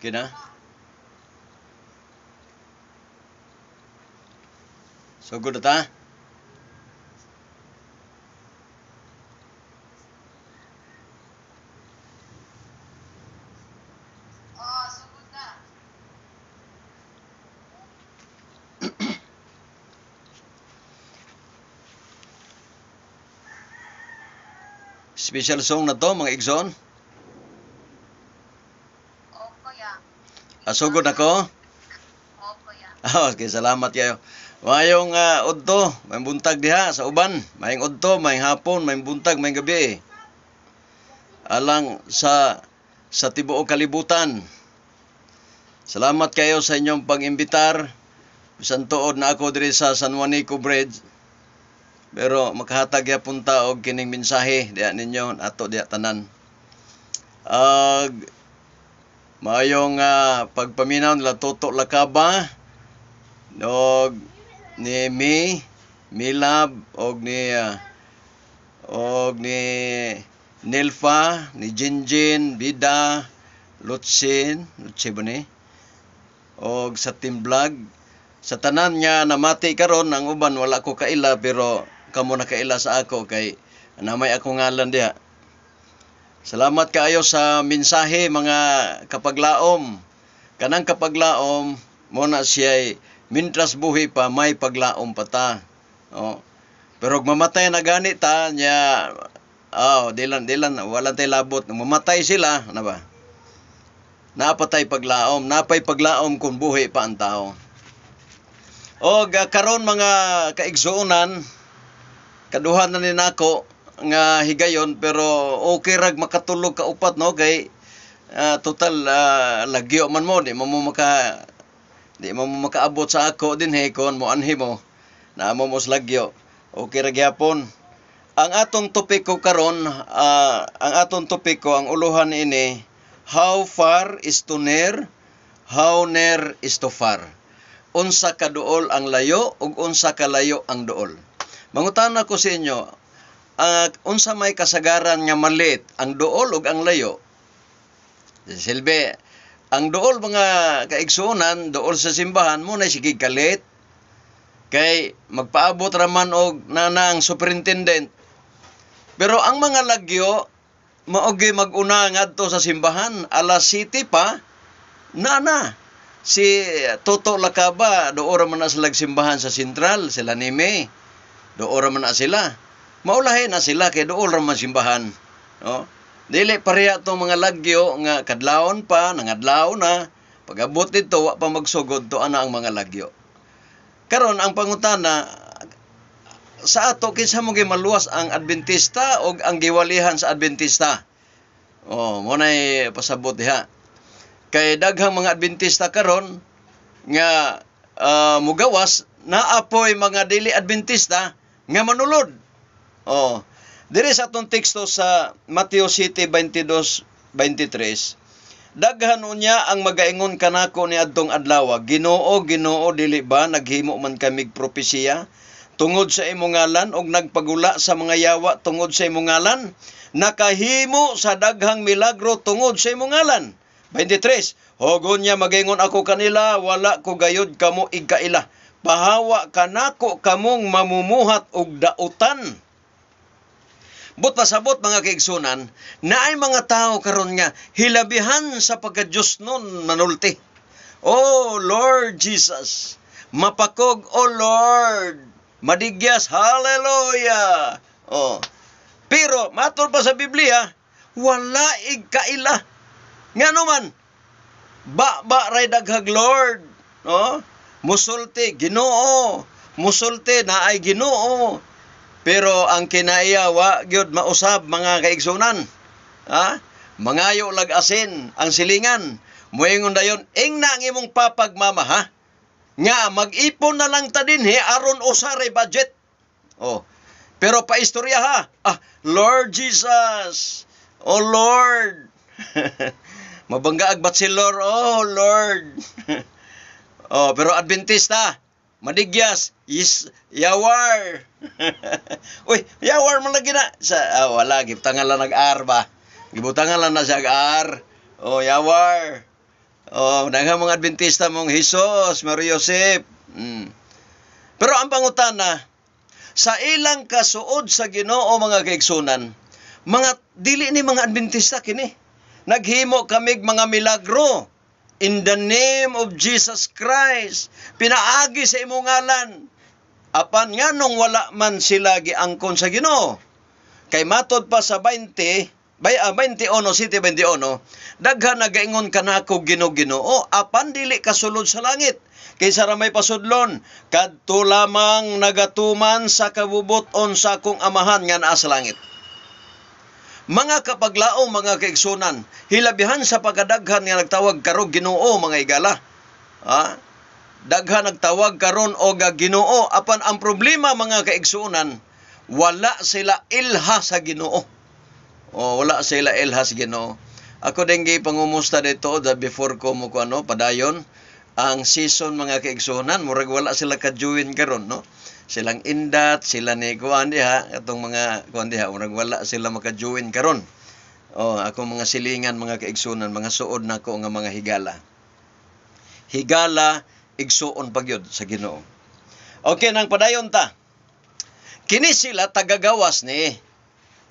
Kina? So good ta? Oh, so good Special song na to mga Exxon. Asugod ah, ako? Opo, ya. Oh, ah, okay, salamat kayo. Mayong uh, udto, may buntag diha sa uban. Mayong udto, may hapon, may buntag, may gabi. Alang sa sa tibuok kalibutan. Salamat kayo sa inyong pag-imbitar. Bisan tuod na ako diri sa San Juanico Bridge. Pero makahatag yapon ta og kining mensahe diha ninyo ato diha tanan. Ag uh, Maayong uh, pagpaminaw nila Toto Lakaba og ni Mi, Milab og ni uh, og ni Nelfa, ni Jinjin, Bida, Lutsin, Lutsin ba ni? Og sa team vlog, sa tanan niya namati karon ang uban wala ko kaila pero kamo na kaila sa ako kay namay ako ngalan diha. Salamat kaayo sa mensahe mga kapaglaom. Kanang kapaglaom mo na siya'y mintras buhi pa may paglaom pa ta. Oh. Pero mamatay na gani ta niya oh, dilan dilan wala tay labot mamatay sila na ano ba? Napatay paglaom, napay paglaom kung buhi pa ang tao. O ah, karon mga kaigsuonan kaduhan na ni nako nga higayon pero okay rag makatulog ka upat no kay uh, total uh, lagyo man mo di mo maka di mo makaabot sa ako din he kon mo anhi mo na mo mos lagyo okay rag gyapon ang atong topic ko karon uh, ang atong topic ko ang uluhan ini how far is to near how near is to far unsa ka duol ang layo ug unsa ka layo ang duol mangutan ko sa inyo uh, unsa may kasagaran nga malit ang duol ug ang layo silbi ang duol mga kaigsuonan duol sa simbahan mo na sige kalit kay magpaabot raman og nana ang superintendent pero ang mga lagyo maogi maguna ngadto sa simbahan alas city pa nana si Toto Lakaba doora man sa sila simbahan sa sentral sila ni May doora man sila maulahi na sila kay dool ra man simbahan no dili pareha tong mga lagyo nga kadlawon pa nangadlaw na pagabot dito wa pa magsugod to ana ang mga lagyo karon ang pangutana sa ato kinsa mo maluwas ang Adventista o ang giwalihan sa Adventista oh mo nay pasabot diha kay daghang mga Adventista karon nga uh, mugawas apoy mga dili Adventista nga manulod Oh. Diri sa atong teksto sa Mateo 7:22-23, daghan unya ang magaingon kanako ni adtong adlaw. Ginoo, Ginoo dili ba naghimo man kami propesiya tungod sa imong ngalan og nagpagula sa mga yawa tungod sa imong ngalan? Nakahimo sa daghang milagro tungod sa imong ngalan. 23. Hogon niya magingon ako kanila, wala ko gayod kamo igkaila. Bahawa kanako kamong mamumuhat og dautan but pasabot mga kaigsunan, na ay mga tao karon nga hilabihan sa pagka pagkadyos nun manulti. Oh Lord Jesus, mapakog oh Lord, madigyas, hallelujah. Oh. Pero matol pa sa Biblia, wala igkaila. Nga naman, ba ba ray daghag Lord, no? Musulti Ginoo, musulti na ay Ginoo. Pero ang kinaiyawa, gyud mausab mga kaigsunan. Ha? Mangayo lag asin ang silingan. Muingon dayon, ing na ang imong papagmama ha. Nga mag-ipon na lang ta din he aron usare budget. Oh. Pero paistorya ha. Ah, Lord Jesus. Oh Lord. Mabangga agbat si Lord. Oh Lord. oh, pero Adventista. Madigyas is yawar. Uy, yawar man lagi na. Sa, oh, wala, gibutangan lang nag-R ba? Gibutangan lang na siya R. Oh, yawar. Oh, nagha mga Adventista mong Hesus, Mario Joseph. Mm. Pero ang pangutana, sa ilang kasuod sa Ginoo mga kaigsunan, mga dili ni mga Adventista kini. Naghimo kamig mga milagro In the name of Jesus Christ, pinaagi sa imong ngalan. Apan nga nung wala man sila giangkon sa Ginoo. Kay matod pa sa 20, bay ah, 21 city 21, daghan nagaingon kanako Gino-Ginoo apan dili kasulod sa langit. Kaysa ramay pasudlon, kadto lamang nagatuman sa kabubuton sa kong amahan nga naa sa langit. Mga kapaglao, mga kaigsunan, hilabihan sa pagadaghan nga nagtawag karog ginoo, mga igala. Ha? Daghan nagtawag karon o ginoo. Apan ang problema, mga kaigsunan, wala sila ilha sa ginoo. O, wala sila ilha sa ginoo. Ako din pangumusta dito, before ko mo ko ano, padayon ang season mga kaigsunan murag wala sila kajuin karon no silang indat sila ni kuan ha atong mga kuan ha murag wala sila makajuin karon oh ako mga silingan mga kaigsunan mga suod na ko nga mga higala higala igsuon pagyod sa Ginoo okay nang padayon ta kini sila tagagawas ni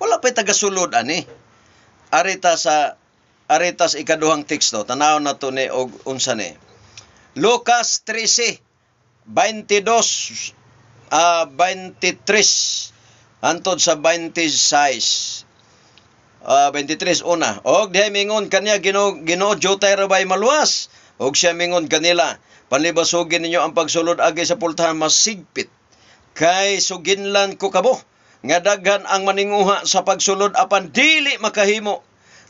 wala pay tagasulod ani arita sa aritas ikaduhang teksto tanaw na to ni og unsa ni Lucas 13, 22, uh, 23, antod sa 26. Uh, 23 una. Og dihay mingon kanya Ginoo Ginoo jutay rabay maluwas. Og siya mingon kanila, panlibasugin ninyo ang pagsulod agi sa pultahan masigpit. Kay suginlan ko kabo nga daghan ang maninguha sa pagsulod apan dili makahimo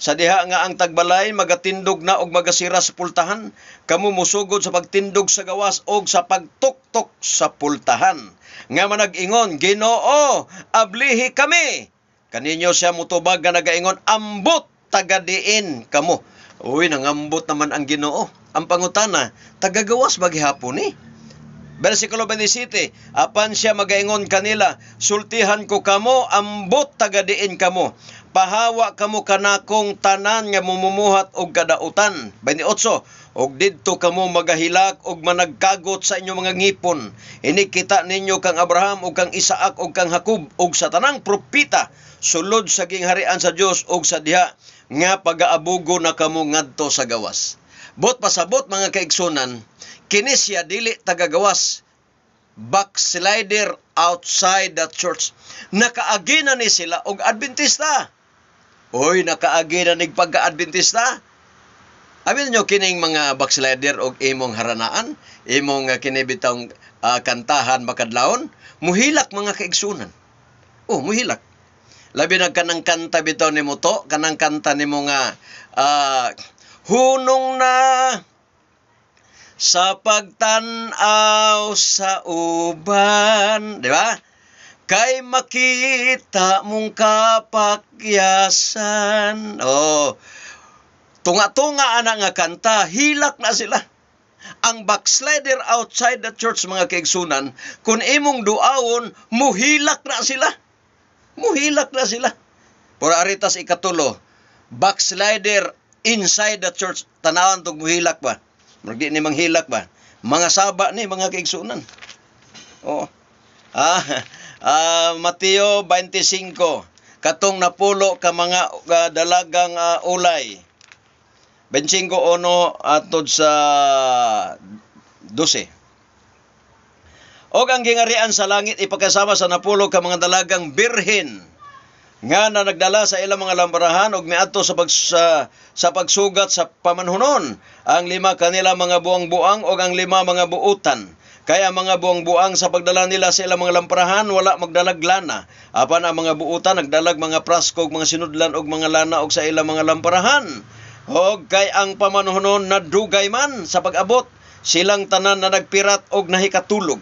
sa diha nga ang tagbalay magatindog na og magasira sa pultahan, kamo musugod sa pagtindog sa gawas og sa pagtuktok sa pultahan. Nga manag-ingon, Ginoo, ablihi kami. Kaninyo siya mutubag nga nagaingon, ambot tagadiin kamo. Uy, nangambot naman ang Ginoo. Ang pangutana, tagagawas ba gihapon ni. Eh. Versikulo 27, Apan siya magaingon kanila, Sultihan ko kamo, ambot tagadiin kamo. Pahawa kamo kanakong tanan nga mumumuhat og kadautan. 28, Og didto kamo magahilak og managkagot sa inyong mga ngipon. Inikita ninyo kang Abraham og kang Isaak og kang Jacob og sa tanang propita sulod sa gingharian sa Dios og sa diha nga pag-aabugo na kamo ngadto sa gawas. Bot pasabot mga kaigsunan, kinisya dili tagagawas backslider outside the church. Nakaagi na ni sila og Adventista. Oy, nakaagi na ning pagka-Adventista. Amin nyo kining mga backslider og imong haranaan, imong uh, ah, kinibitang uh, ah, kantahan makadlaon, muhilak mga kaigsunan. Oh, muhilak. Labi na kanang kanta bitaw ni mo to, kanang kanta ni mga uh, ah, hunong na sa pagtanaw sa uban, di ba? Kay makita mong kapakyasan. Oh, tunga-tunga ana nga kanta, hilak na sila. Ang backslider outside the church mga kaigsunan, kun imong duawon, muhilak na sila. Muhilak na sila. Pura aritas ikatulo, backslider inside the church tanawan tog hilak ba magdi di ni manghilak ba mga saba ni mga kaigsunan oo ah uh, Mateo 25 katong napulo ka mga uh, dalagang uh, ulay 25 ono atod sa 12 og ang gingarian sa langit ipakasama sa napulo ka mga dalagang birhen nga na nagdala sa ilang mga lambarahan og miadto sa, pag, sa sa pagsugat sa pamanhunon ang lima kanila mga buang-buang ug ang lima mga buutan kay ang mga buang-buang sa pagdala nila sa ilang mga lamparahan wala magdalag lana apan ang mga buutan nagdalag mga prasko ug mga sinudlan og mga lana og sa ilang mga lamparahan og kay ang pamanhunon nadugay man sa pag-abot silang tanan na nagpirat og nahikatulog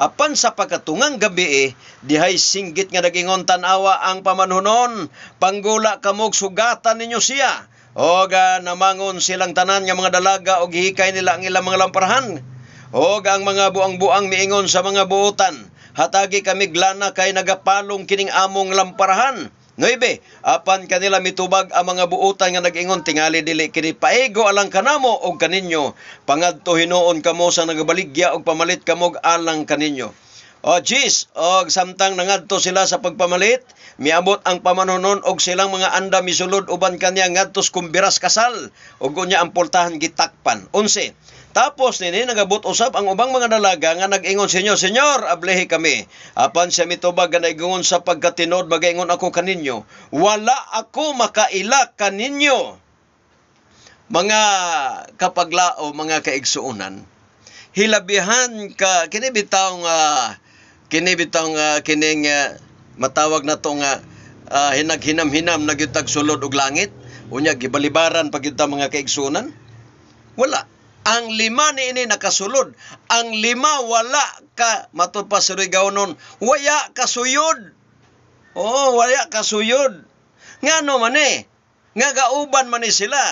Apan sa pagkatungang gabi eh, dihay singgit nga nagingon tanawa ang pamanhunon, panggula kamog sugatan ninyo siya. Oga namangon silang tanan nga mga dalaga og hikay nila ang ilang mga lamparahan. Oga ang mga buang-buang miingon sa mga buotan, hatagi kami glana kay nagapalong kining among lamparahan. Noybe, apan kanila mitubag ang mga buutan nga nagingon tingali dili kini paigo alang kanamo og kaninyo. Pangadto hinuon kamo sa nagabaligya og pamalit kamog alang kaninyo. O jis, og samtang nangadto sila sa pagpamalit, miabot ang pamanunon og silang mga anda misulod uban kaniya ngadtos kumbiras kasal ug unya ang pultahan gitakpan. 11. Tapos nini nagabot usab ang ubang mga dalaga nga nag-ingon sa inyo, Senyor, ablehi kami. Apan siya mitubag nga naigingon sa pagkatinod magaingon ako kaninyo. Wala ako makaila kaninyo. Mga kapaglao, mga kaigsuunan, hilabihan ka kinibitaw nga uh, kini bitang uh, ah, kining uh, matawag na to nga uh, ah, hinaghinam-hinam nagyutag sulod og langit unya gibalibaran pag mga kaigsunan wala ang lima ni ini nakasulod ang lima wala ka matupas rigaw nun waya kasuyod oh waya kasuyod nga ano man eh nga gauban man ni eh sila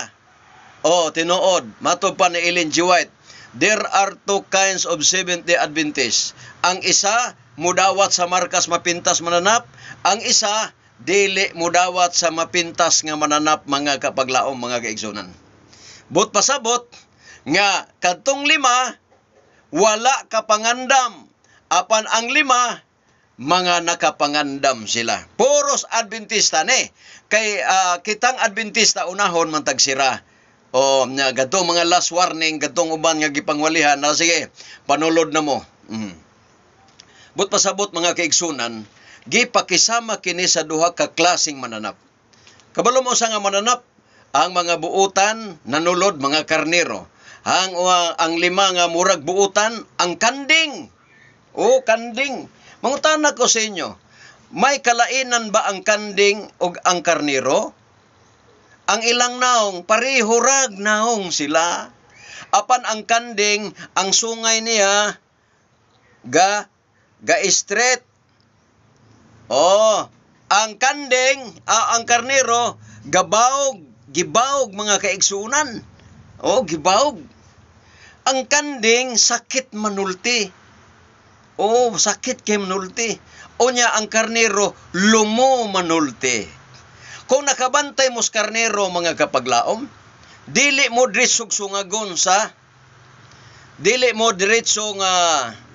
oh tinuod matud pa ni Ellen G. White there are two kinds of Seventh-day Adventists ang isa mudawat sa markas mapintas mananap. Ang isa, dili mudawat sa mapintas nga mananap mga kapaglaom mga kaigsunan. But pasabot nga kadtong lima wala kapangandam apan ang lima mga nakapangandam sila. Puros Adventista ni. Kay uh, kitang Adventista unahon man tagsira. O nga gadto mga last warning, gadtong uban nga gipangwalihan na ah, sige, panulod na mo. Mm. But pasabot mga kaigsunan, gipakisama kini sa duha ka klasing mananap. Kabalo mo sa nga mananap, ang mga buutan nanulod mga karnero. Ang, uh, ang lima nga murag buutan, ang kanding. O kanding. Mangutan ko sa inyo, may kalainan ba ang kanding o ang karnero? Ang ilang naong, parihurag naong sila. Apan ang kanding, ang sungay niya, ga ga straight. Oh, ang kanding, ah, ang karnero, gabawg, gibawg mga kaigsuunan. Oh, gibawg. Ang kanding sakit manulti. Oh, sakit kay manulti. O niya ang karnero lumo manulti. Kung nakabantay mos karnero mga kapaglaom, dili mo diri sugsungagon sa dili mo diretso nga uh,